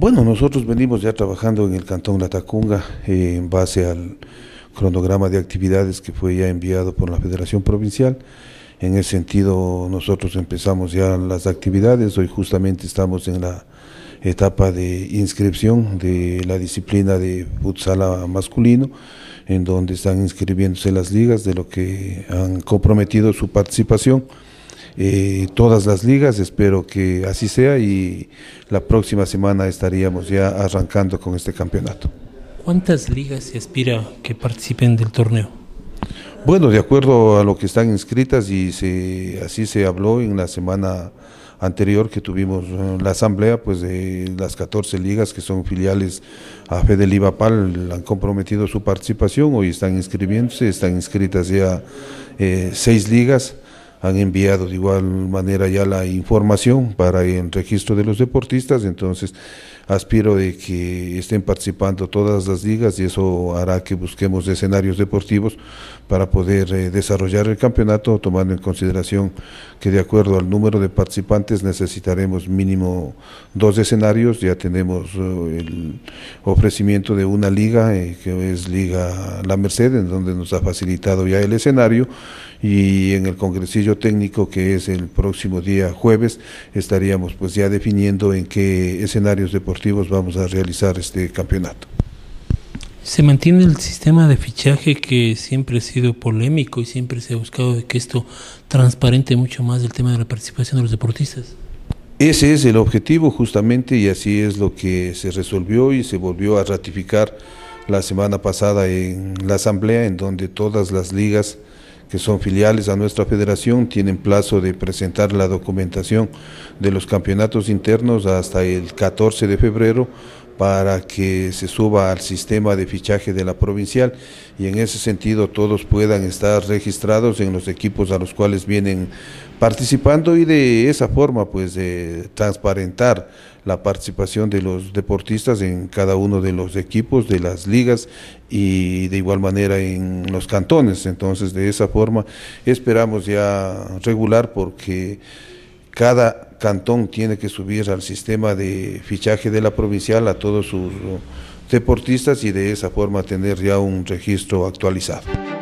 Bueno, nosotros venimos ya trabajando en el Cantón Latacunga eh, en base al cronograma de actividades que fue ya enviado por la Federación Provincial. En ese sentido, nosotros empezamos ya las actividades. Hoy justamente estamos en la etapa de inscripción de la disciplina de futsal masculino en donde están inscribiéndose las ligas de lo que han comprometido su participación. Eh, todas las ligas, espero que así sea y la próxima semana estaríamos ya arrancando con este campeonato. ¿Cuántas ligas se aspira que participen del torneo? Bueno, de acuerdo a lo que están inscritas y así se habló en la semana anterior que tuvimos eh, la asamblea, pues de las 14 ligas que son filiales a Fedel han comprometido su participación, hoy están inscribiéndose, están inscritas ya eh, seis ligas han enviado de igual manera ya la información para el registro de los deportistas, entonces aspiro de que estén participando todas las ligas y eso hará que busquemos escenarios deportivos para poder eh, desarrollar el campeonato, tomando en consideración que de acuerdo al número de participantes necesitaremos mínimo dos escenarios, ya tenemos eh, el ofrecimiento de una liga, eh, que es Liga La Merced, en donde nos ha facilitado ya el escenario y en el congresillo técnico que es el próximo día jueves estaríamos pues ya definiendo en qué escenarios deportivos vamos a realizar este campeonato. Se mantiene el sistema de fichaje que siempre ha sido polémico y siempre se ha buscado que esto transparente mucho más el tema de la participación de los deportistas. Ese es el objetivo justamente y así es lo que se resolvió y se volvió a ratificar la semana pasada en la asamblea en donde todas las ligas que son filiales a nuestra federación, tienen plazo de presentar la documentación de los campeonatos internos hasta el 14 de febrero para que se suba al sistema de fichaje de la provincial y en ese sentido todos puedan estar registrados en los equipos a los cuales vienen participando y de esa forma pues de transparentar la participación de los deportistas en cada uno de los equipos de las ligas y de igual manera en los cantones. Entonces de esa forma esperamos ya regular porque cada cantón tiene que subir al sistema de fichaje de la provincial a todos sus deportistas y de esa forma tener ya un registro actualizado.